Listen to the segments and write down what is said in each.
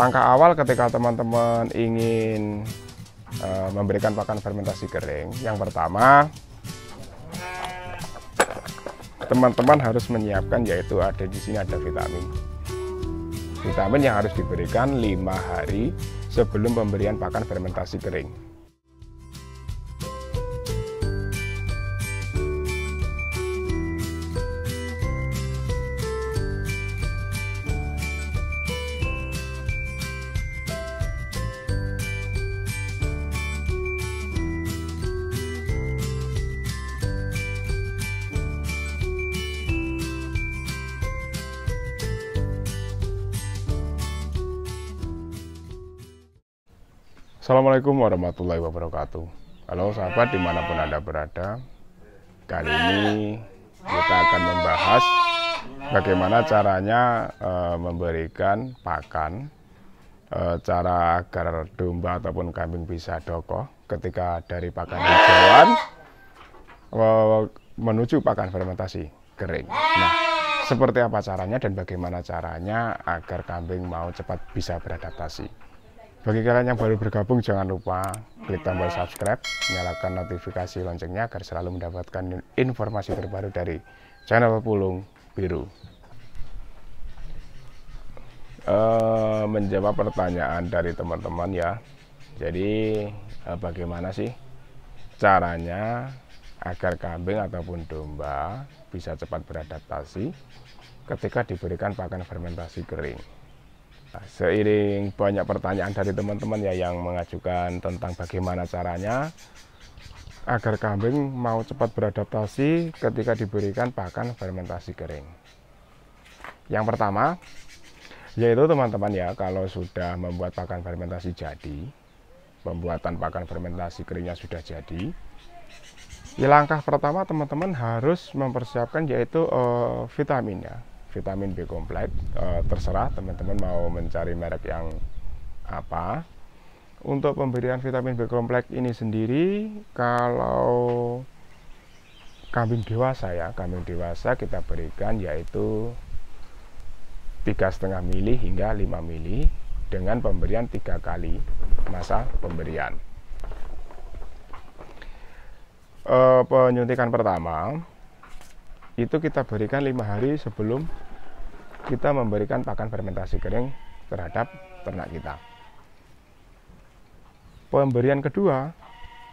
Langkah awal ketika teman-teman ingin e, memberikan pakan fermentasi kering, yang pertama teman-teman harus menyiapkan yaitu ada di sini ada vitamin. Vitamin yang harus diberikan 5 hari sebelum pemberian pakan fermentasi kering. Assalamualaikum warahmatullahi wabarakatuh Halo sahabat dimanapun Anda berada Kali ini kita akan membahas bagaimana caranya e, memberikan pakan e, Cara agar domba ataupun kambing bisa dokoh ketika dari pakan hijauan e, menuju pakan fermentasi kering Nah seperti apa caranya dan bagaimana caranya agar kambing mau cepat bisa beradaptasi bagi kalian yang baru bergabung, jangan lupa klik tombol subscribe, nyalakan notifikasi loncengnya agar selalu mendapatkan informasi terbaru dari channel Pulung Biru. Uh, menjawab pertanyaan dari teman-teman ya, jadi uh, bagaimana sih caranya agar kambing ataupun domba bisa cepat beradaptasi ketika diberikan pakan fermentasi kering? Nah, seiring banyak pertanyaan dari teman-teman ya yang mengajukan tentang bagaimana caranya agar kambing mau cepat beradaptasi ketika diberikan pakan fermentasi kering. Yang pertama yaitu teman-teman ya kalau sudah membuat pakan fermentasi jadi, pembuatan pakan fermentasi keringnya sudah jadi, ya langkah pertama teman-teman harus mempersiapkan yaitu uh, eh, vitamin vitamin B kompleks e, eh, terserah teman-teman mau mencari merek yang apa untuk pemberian vitamin B kompleks ini sendiri kalau kambing dewasa ya kambing dewasa kita berikan yaitu tiga setengah mili hingga 5 mili dengan pemberian tiga kali masa pemberian e, penyuntikan pertama itu kita berikan lima hari sebelum kita memberikan pakan fermentasi kering terhadap ternak kita. Pemberian kedua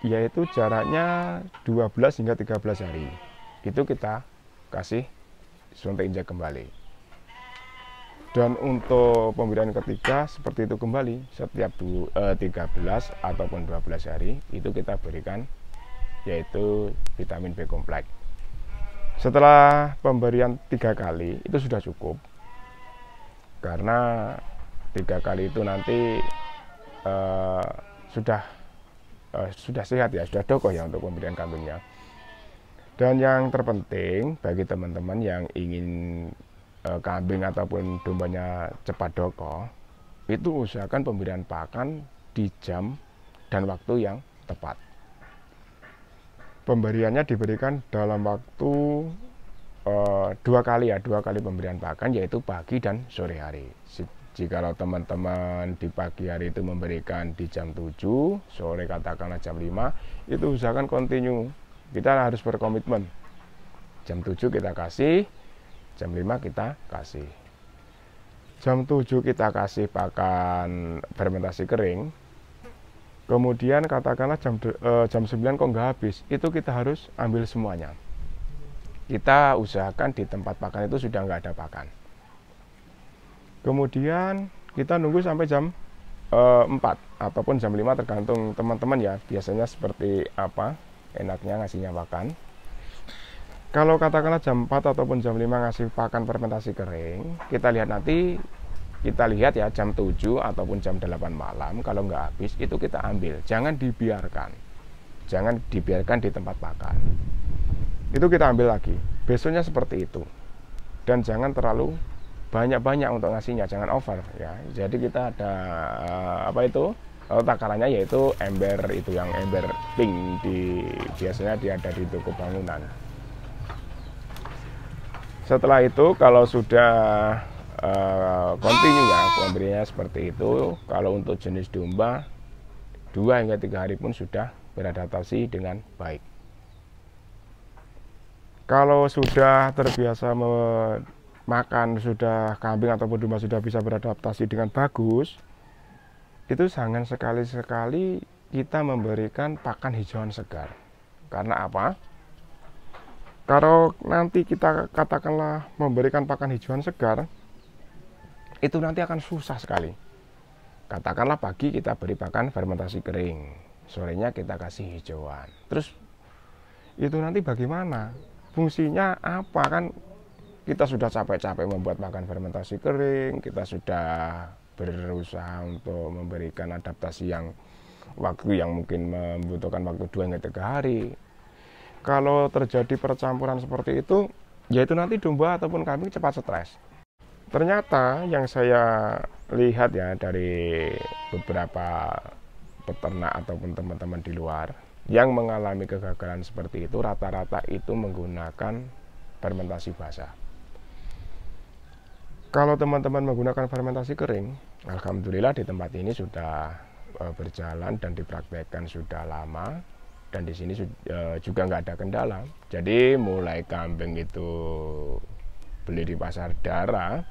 yaitu jaraknya 12 hingga 13 hari. Itu kita kasih suntik injak kembali. Dan untuk pemberian ketiga seperti itu kembali setiap 13 eh, ataupun 12 hari itu kita berikan yaitu vitamin B kompleks. Setelah pemberian tiga kali itu sudah cukup karena tiga kali itu nanti uh, sudah uh, sudah sehat ya sudah dokoh ya untuk pemberian kambingnya dan yang terpenting bagi teman-teman yang ingin uh, kambing ataupun dombanya cepat dokoh itu usahakan pemberian pakan di jam dan waktu yang tepat pemberiannya diberikan dalam waktu Eh, dua kali ya, dua kali pemberian pakan yaitu pagi dan sore hari. Jikalau teman-teman di pagi hari itu memberikan di jam 7, sore katakanlah jam 5, itu usahakan continue Kita harus berkomitmen. Jam 7 kita kasih, jam 5 kita kasih. Jam 7 kita kasih pakan fermentasi kering, kemudian katakanlah jam eh, jam 9 kok nggak habis itu kita harus ambil semuanya kita usahakan di tempat pakan itu sudah nggak ada pakan. Kemudian kita nunggu sampai jam e, eh, 4 ataupun jam 5 tergantung teman-teman ya biasanya seperti apa enaknya ngasihnya pakan. Kalau katakanlah jam 4 ataupun jam 5 ngasih pakan fermentasi kering, kita lihat nanti kita lihat ya jam 7 ataupun jam 8 malam kalau nggak habis itu kita ambil jangan dibiarkan jangan dibiarkan di tempat pakan itu kita ambil lagi besoknya seperti itu dan jangan terlalu banyak-banyak untuk ngasihnya jangan over ya jadi kita ada eh, apa itu kalau takarannya yaitu ember itu yang ember pink di biasanya dia ada di toko bangunan setelah itu kalau sudah uh, continue ya pemberiannya seperti itu kalau untuk jenis domba dua hingga tiga hari pun sudah beradaptasi dengan baik kalau sudah terbiasa makan sudah kambing ataupun domba sudah bisa beradaptasi dengan bagus itu sangat sekali-sekali kita memberikan pakan hijauan segar karena apa? Kalau nanti kita katakanlah memberikan pakan hijauan segar itu nanti akan susah sekali katakanlah pagi kita beri pakan fermentasi kering sorenya kita kasih hijauan terus itu nanti bagaimana fungsinya apa kan kita sudah capek-capek membuat makan fermentasi kering, kita sudah berusaha untuk memberikan adaptasi yang waktu yang mungkin membutuhkan waktu dua hingga tiga hari. Kalau terjadi percampuran seperti itu, yaitu nanti domba ataupun kambing cepat stres. Ternyata yang saya lihat ya dari beberapa peternak ataupun teman-teman di luar, yang mengalami kegagalan seperti itu rata-rata itu menggunakan fermentasi basah. Kalau teman-teman menggunakan fermentasi kering, alhamdulillah di tempat ini sudah e, berjalan dan dipraktekkan sudah lama dan di sini e, juga nggak ada kendala. Jadi mulai kambing itu beli di pasar darah,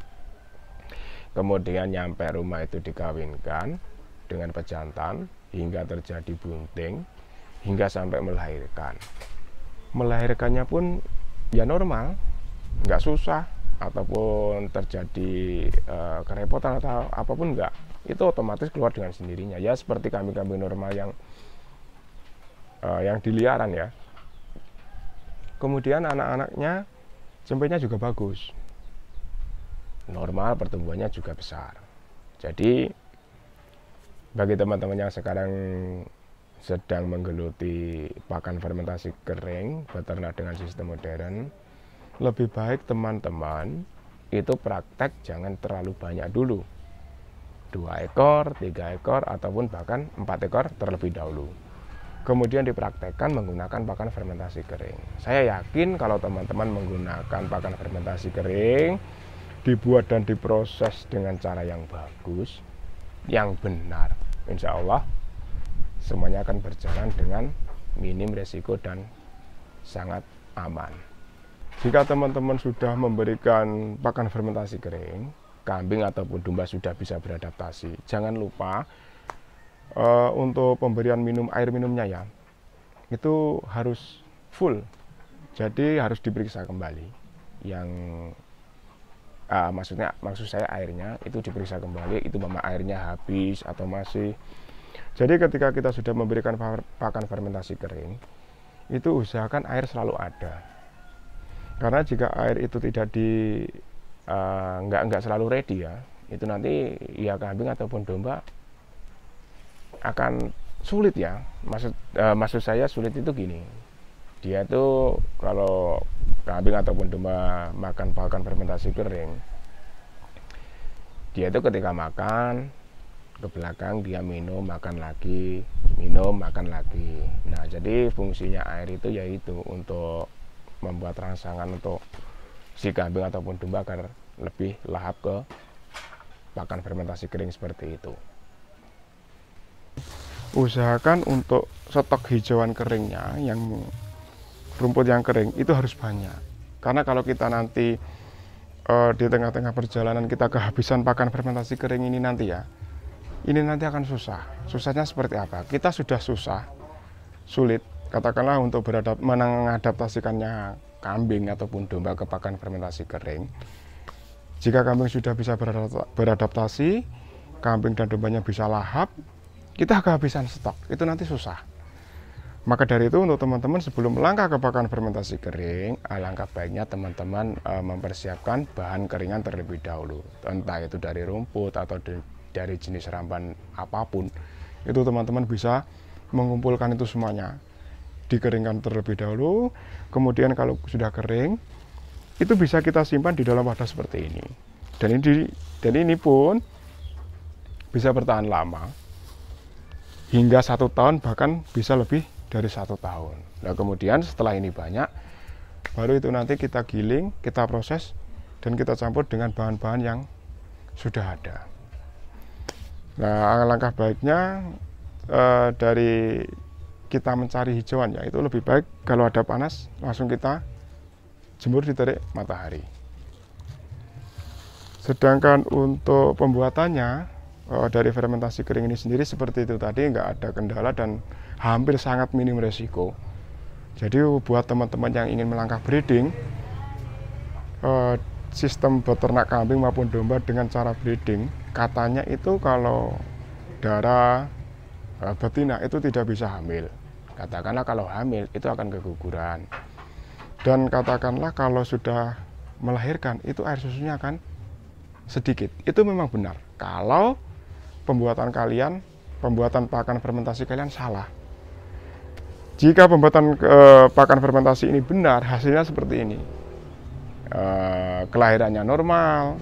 kemudian nyampe rumah itu dikawinkan dengan pejantan hingga terjadi bunting hingga sampai melahirkan. Melahirkannya pun ya normal, nggak susah ataupun terjadi e, kerepotan atau apapun nggak. Itu otomatis keluar dengan sendirinya. Ya seperti kambing-kambing normal yang e, yang diliaran ya. Kemudian anak-anaknya cempenya juga bagus. Normal pertumbuhannya juga besar. Jadi bagi teman-teman yang sekarang sedang menggeluti pakan fermentasi kering beternak dengan sistem modern, lebih baik teman-teman itu praktek jangan terlalu banyak dulu. Dua ekor, tiga ekor, ataupun bahkan empat ekor terlebih dahulu. Kemudian dipraktekkan menggunakan pakan fermentasi kering. Saya yakin kalau teman-teman menggunakan pakan fermentasi kering, dibuat dan diproses dengan cara yang bagus, yang benar, insya Allah semuanya akan berjalan dengan minim resiko dan sangat aman. Jika teman-teman sudah memberikan pakan fermentasi kering, kambing ataupun domba sudah bisa beradaptasi. Jangan lupa uh, untuk pemberian minum air minumnya ya, itu harus full. Jadi harus diperiksa kembali. Yang uh, maksudnya maksud saya airnya itu diperiksa kembali, itu memang airnya habis atau masih jadi ketika kita sudah memberikan pakan fermentasi kering, itu usahakan air selalu ada. Karena jika air itu tidak di uh, nggak nggak selalu ready ya, itu nanti ya kambing ataupun domba akan sulit ya. Maksud uh, maksud saya sulit itu gini. Dia itu kalau kambing ataupun domba makan pakan fermentasi kering, dia itu ketika makan ke belakang dia minum makan lagi minum makan lagi nah jadi fungsinya air itu yaitu untuk membuat rangsangan untuk si kambing ataupun domba agar lebih lahap ke pakan fermentasi kering seperti itu usahakan untuk stok hijauan keringnya yang rumput yang kering itu harus banyak karena kalau kita nanti eh, di tengah-tengah perjalanan kita kehabisan pakan fermentasi kering ini nanti ya ini nanti akan susah. Susahnya seperti apa? Kita sudah susah, sulit, katakanlah untuk beradap mengadaptasikannya kambing ataupun domba ke pakan fermentasi kering. Jika kambing sudah bisa beradaptasi, kambing dan dombanya bisa lahap, kita kehabisan stok. Itu nanti susah. Maka dari itu untuk teman-teman sebelum langkah ke pakan fermentasi kering, alangkah eh, baiknya teman-teman eh, mempersiapkan bahan keringan terlebih dahulu. Entah itu dari rumput atau dari jenis ramban apapun itu teman-teman bisa mengumpulkan itu semuanya dikeringkan terlebih dahulu kemudian kalau sudah kering itu bisa kita simpan di dalam wadah seperti ini dan ini dan ini pun bisa bertahan lama hingga satu tahun bahkan bisa lebih dari satu tahun nah kemudian setelah ini banyak baru itu nanti kita giling kita proses dan kita campur dengan bahan-bahan yang sudah ada Nah, langkah baiknya e, dari kita mencari hijauan ya, itu lebih baik kalau ada panas langsung kita jemur di terik matahari. Sedangkan untuk pembuatannya e, dari fermentasi kering ini sendiri seperti itu tadi nggak ada kendala dan hampir sangat minim resiko. Jadi buat teman-teman yang ingin melangkah breeding, e, sistem beternak kambing maupun domba dengan cara breeding katanya itu kalau darah eh, betina itu tidak bisa hamil. Katakanlah kalau hamil itu akan keguguran. Dan katakanlah kalau sudah melahirkan itu air susunya akan sedikit. Itu memang benar. Kalau pembuatan kalian, pembuatan pakan fermentasi kalian salah. Jika pembuatan e, pakan fermentasi ini benar, hasilnya seperti ini. E, kelahirannya normal,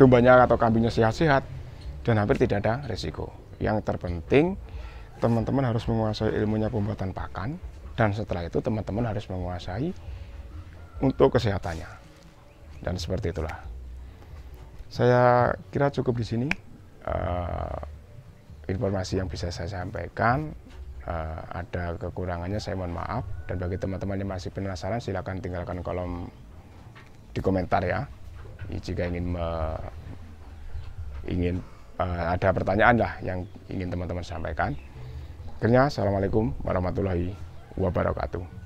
dombanya eh, atau kambingnya sehat-sehat dan hampir tidak ada resiko. Yang terpenting teman-teman harus menguasai ilmunya pembuatan pakan dan setelah itu teman-teman harus menguasai untuk kesehatannya. Dan seperti itulah. Saya kira cukup di sini uh, informasi yang bisa saya sampaikan. Uh, ada kekurangannya saya mohon maaf dan bagi teman-teman yang masih penasaran silahkan tinggalkan kolom di komentar ya jika ingin me, ingin uh, ada pertanyaan lah yang ingin teman-teman sampaikan. Akhirnya, Assalamualaikum warahmatullahi wabarakatuh.